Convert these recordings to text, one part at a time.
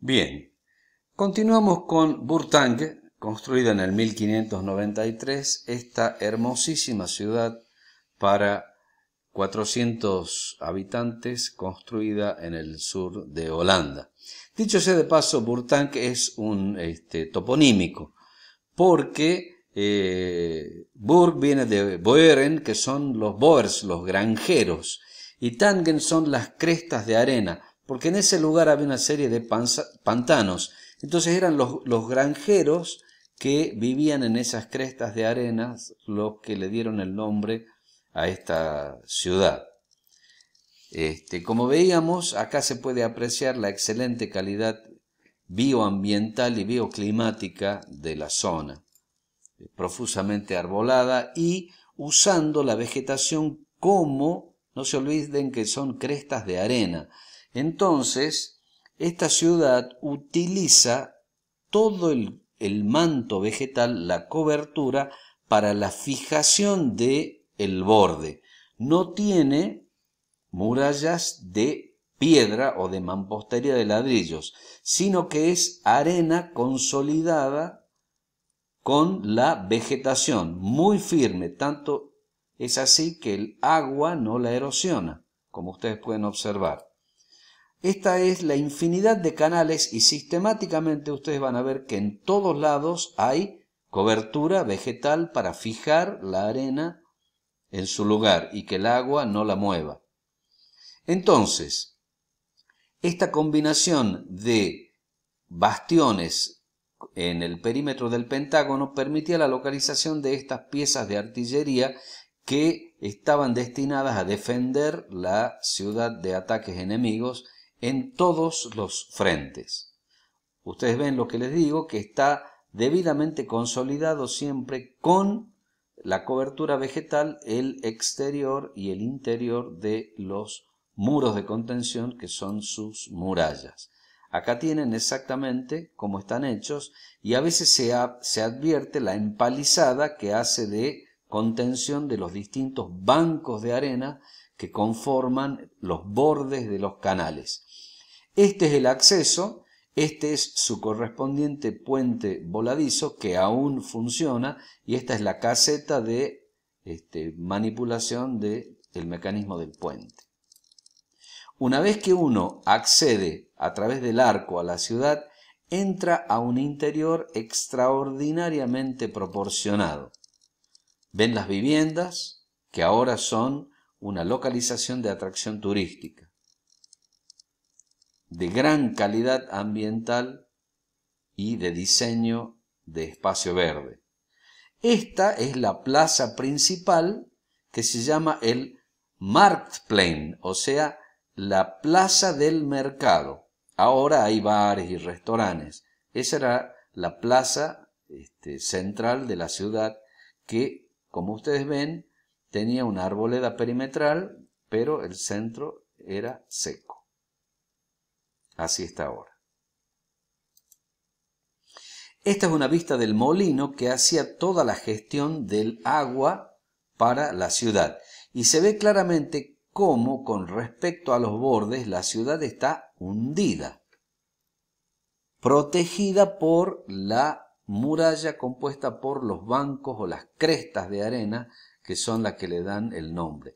Bien, continuamos con Burtang, construida en el 1593, esta hermosísima ciudad para 400 habitantes construida en el sur de Holanda. Dicho sea de paso, Burtang es un este, toponímico, porque eh, Burg viene de Boeren, que son los Boers, los granjeros, y Tangen son las crestas de arena porque en ese lugar había una serie de pantanos. Entonces eran los, los, granjeros que vivían en esas crestas de arena los que le dieron el nombre a esta ciudad. Este, como veíamos, acá se puede apreciar la excelente calidad bioambiental y bioclimática de la zona, profusamente arbolada y usando la vegetación como, no se olviden que son crestas de arena, entonces, esta ciudad utiliza todo el, manto vegetal, la cobertura, para la fijación del el borde. No tiene murallas de piedra o de mampostería de ladrillos, sino que es arena consolidada con la vegetación, muy firme, tanto es así que el agua no la erosiona, como ustedes pueden observar. Esta es la infinidad de canales y sistemáticamente ustedes van a ver que en todos lados hay cobertura vegetal para fijar la arena en su lugar y que el agua no la mueva. Entonces, esta combinación de bastiones en el perímetro del Pentágono permitía la localización de estas piezas de artillería que estaban destinadas a defender la ciudad de ataques enemigos en todos los frentes. Ustedes ven lo que les digo, que está debidamente consolidado siempre con la cobertura vegetal, el exterior y el interior de los muros de contención que son sus murallas. Acá tienen exactamente cómo están hechos y a veces se, se advierte la empalizada que hace de contención de los distintos bancos de arena que conforman los bordes de los canales. Este es el acceso, este es su correspondiente puente voladizo que aún funciona y esta es la caseta de este, manipulación del mecanismo del puente. Una vez que uno accede a través del arco a la ciudad, entra a un interior extraordinariamente proporcionado. Ven las viviendas, que ahora son una localización de atracción turística de gran calidad ambiental y de diseño de espacio verde. Esta es la plaza principal que se llama el Marktplein, o sea, la plaza del mercado. Ahora hay bares y restaurantes. Esa era la plaza este, central de la ciudad que, como ustedes ven, tenía una arboleda perimetral, pero el centro era seco. Así está ahora. Esta es una vista del molino que hacía toda la gestión del agua para la ciudad. Y se ve claramente cómo con respecto a los bordes la ciudad está hundida, protegida por la muralla compuesta por los bancos o las crestas de arena que son las que le dan el nombre.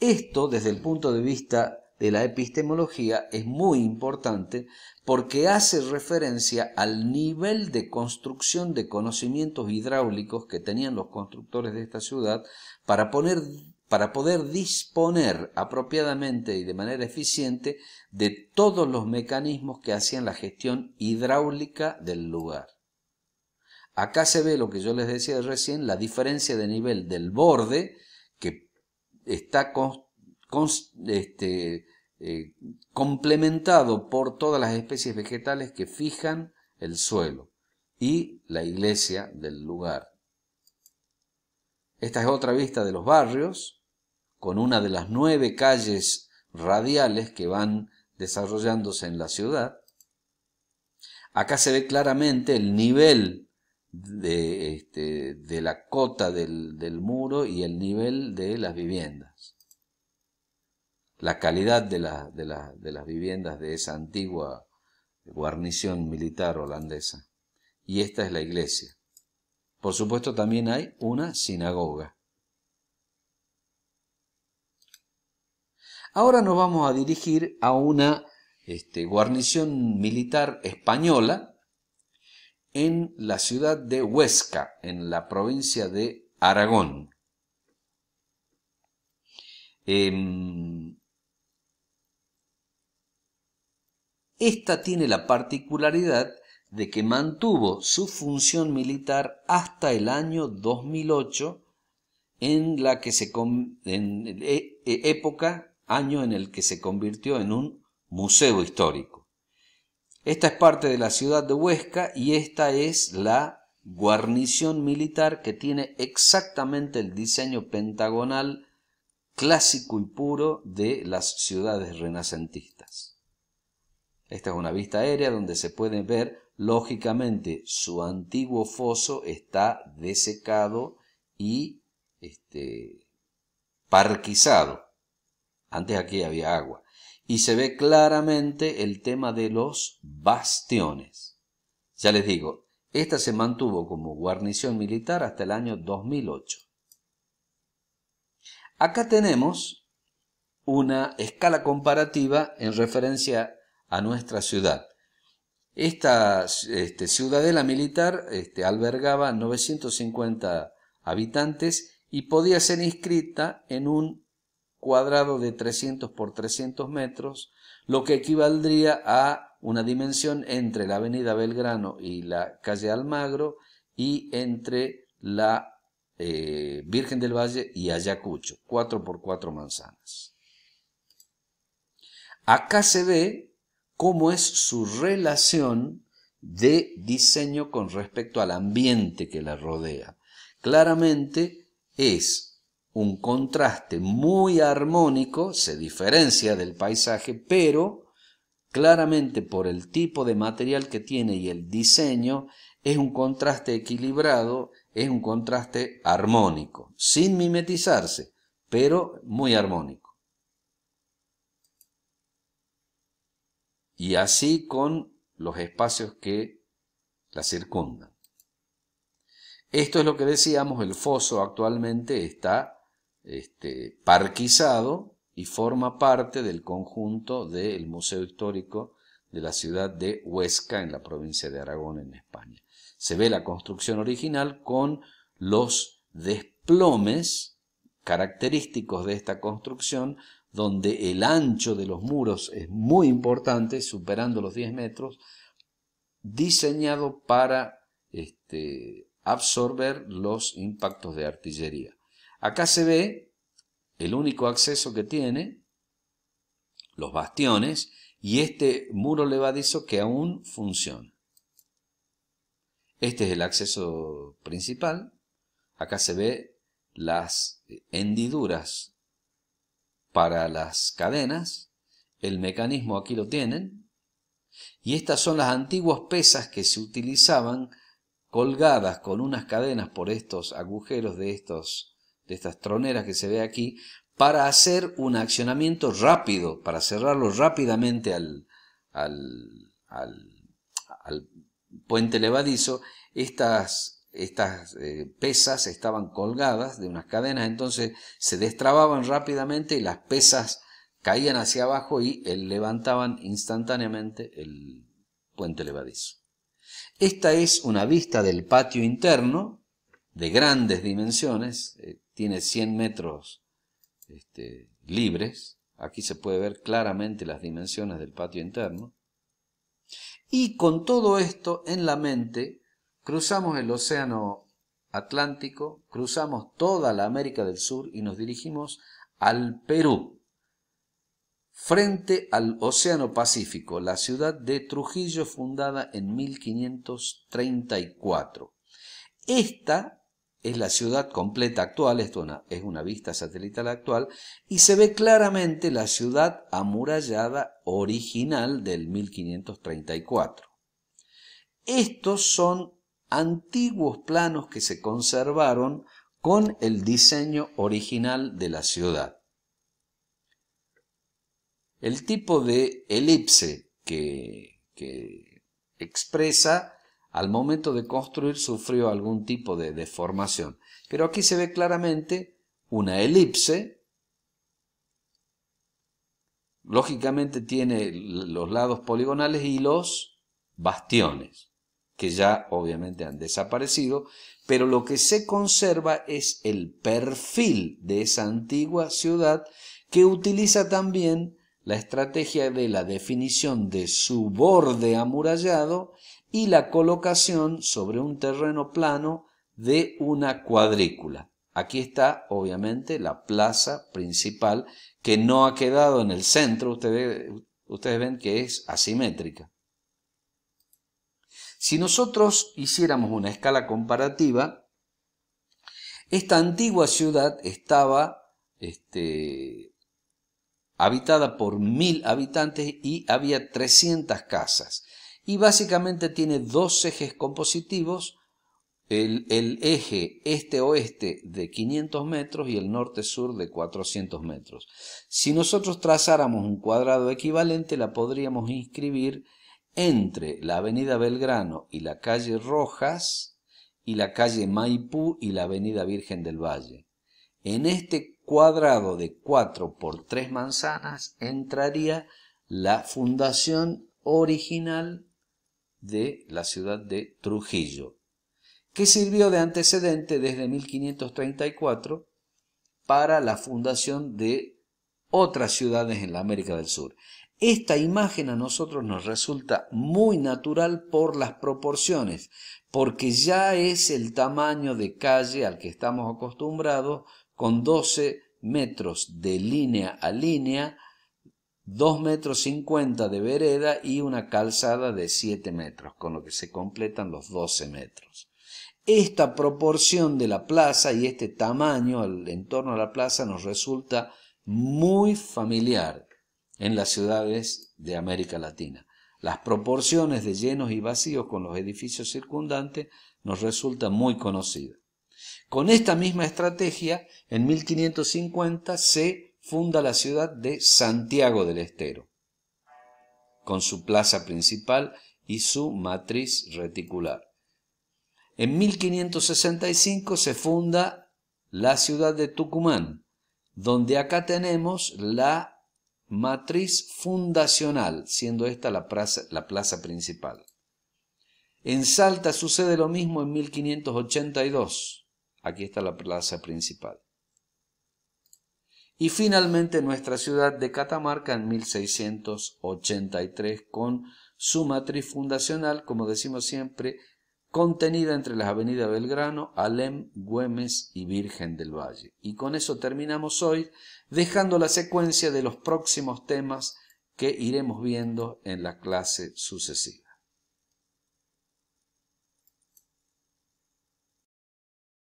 Esto, desde el punto de vista de la epistemología es muy importante porque hace referencia al nivel de construcción de conocimientos hidráulicos que tenían los constructores de esta ciudad para, para poder disponer apropiadamente y de manera eficiente de todos los mecanismos que hacían la gestión hidráulica del lugar. Acá se ve lo que yo les decía recién, la diferencia de nivel del borde que está con, este, eh, complementado por todas las especies vegetales que fijan el suelo y la iglesia del lugar. Esta es otra vista de los barrios, con una de las nueve calles radiales que van desarrollándose en la ciudad. Acá se ve claramente el nivel de, este, la cota del muro y el nivel de las viviendas la calidad de, de, las viviendas de esa antigua guarnición militar holandesa. Y esta es la iglesia. Por supuesto también hay una sinagoga. Ahora nos vamos a dirigir a una este, guarnición militar española en la ciudad de Huesca, en la provincia de Aragón. Em, Esta tiene la particularidad de que mantuvo su función militar hasta el año 2008, en la que se en e, e, época, año en el que se convirtió en un museo histórico. Esta es parte de la ciudad de Huesca y esta es la guarnición militar que tiene exactamente el diseño pentagonal clásico y puro de las ciudades renacentistas. Esta es una vista aérea donde se puede ver, lógicamente, su antiguo foso está desecado y este, parquizado. Antes aquí había agua. Y se ve claramente el tema de los bastiones. Ya les digo, esta se mantuvo como guarnición militar hasta el año 2008. Acá tenemos una escala comparativa en referencia a a nuestra ciudad. Esta este, ciudadela militar este, albergaba 950 habitantes y podía ser inscrita en un cuadrado de 300 por 300 metros, lo que equivaldría a una dimensión entre la avenida Belgrano y la calle Almagro y entre la eh, Virgen del Valle y Ayacucho, 4 por 4 manzanas. Acá se ve cómo es su relación de diseño con respecto al ambiente que la rodea. Claramente es un contraste muy armónico, se diferencia del paisaje, pero claramente por el tipo de material que tiene y el diseño, es un contraste equilibrado, es un contraste armónico, sin mimetizarse, pero muy armónico. y así con los espacios que la circundan. Esto es lo que decíamos, el foso actualmente está este, parquizado y forma parte del conjunto del Museo Histórico de la ciudad de Huesca, en la provincia de Aragón, en España. Se ve la construcción original con los desplomes característicos de esta construcción donde el ancho de los muros es muy importante, superando los 10 metros, diseñado para este, absorber los impactos de artillería. Acá se ve el único acceso que tiene, los bastiones, y este muro levadizo que aún funciona. Este es el acceso principal. Acá se ve las hendiduras para las cadenas, el mecanismo aquí lo tienen, y estas son las antiguas pesas que se utilizaban colgadas con unas cadenas por estos agujeros de, estos, de estas troneras que se ve aquí, para hacer un accionamiento rápido, para cerrarlo rápidamente al, al, al, al puente levadizo, estas estas eh, pesas estaban colgadas de unas cadenas, entonces se destrababan rápidamente y las pesas caían hacia abajo y eh, levantaban instantáneamente el puente levadizo. Esta es una vista del patio interno de grandes dimensiones, eh, tiene 100 metros este, libres, aquí se puede ver claramente las dimensiones del patio interno, y con todo esto en la mente, Cruzamos el Océano Atlántico, cruzamos toda la América del Sur y nos dirigimos al Perú. Frente al Océano Pacífico, la ciudad de Trujillo fundada en 1534. Esta es la ciudad completa actual, esto es una vista satelital actual, y se ve claramente la ciudad amurallada original del 1534. Estos son antiguos planos que se conservaron con el diseño original de la ciudad. El tipo de elipse que, expresa al momento de construir sufrió algún tipo de deformación. Pero aquí se ve claramente una elipse. Lógicamente tiene los lados poligonales y los bastiones que ya obviamente han desaparecido, pero lo que se conserva es el perfil de esa antigua ciudad que utiliza también la estrategia de la definición de su borde amurallado y la colocación sobre un terreno plano de una cuadrícula. Aquí está, obviamente, la plaza principal que no ha quedado en el centro. Ustedes, ven que es asimétrica. Si nosotros hiciéramos una escala comparativa, esta antigua ciudad estaba este, habitada por mil habitantes y había 300 casas. Y básicamente tiene dos ejes compositivos, el, el eje este-oeste de 500 metros y el norte-sur de 400 metros. Si nosotros trazáramos un cuadrado equivalente, la podríamos inscribir entre la avenida Belgrano y la calle Rojas y la calle Maipú y la avenida Virgen del Valle. En este cuadrado de 4 por 3 manzanas entraría la fundación original de la ciudad de Trujillo, que sirvió de antecedente desde 1534 para la fundación de otras ciudades en la América del Sur. Esta imagen a nosotros nos resulta muy natural por las proporciones, porque ya es el tamaño de calle al que estamos acostumbrados, con 12 metros de línea a línea, 2 metros 50 de vereda y una calzada de 7 metros, con lo que se completan los 12 metros. Esta proporción de la plaza y este tamaño, en entorno a la plaza, nos resulta muy familiar en las ciudades de América Latina. Las proporciones de llenos y vacíos con los edificios circundantes nos resultan muy conocidas. Con esta misma estrategia, en 1550 se funda la ciudad de Santiago del Estero, con su plaza principal y su matriz reticular. En 1565 se funda la ciudad de Tucumán, donde acá tenemos la matriz fundacional, siendo esta la plaza, principal. En Salta sucede lo mismo en 1582. Aquí está la plaza principal. Y finalmente nuestra ciudad de Catamarca en 1683 con su matriz fundacional, como decimos siempre, contenida entre las avenidas Belgrano, Alem, Güemes y Virgen del Valle. Y con eso terminamos hoy, dejando la secuencia de los próximos temas que iremos viendo en la clase sucesiva.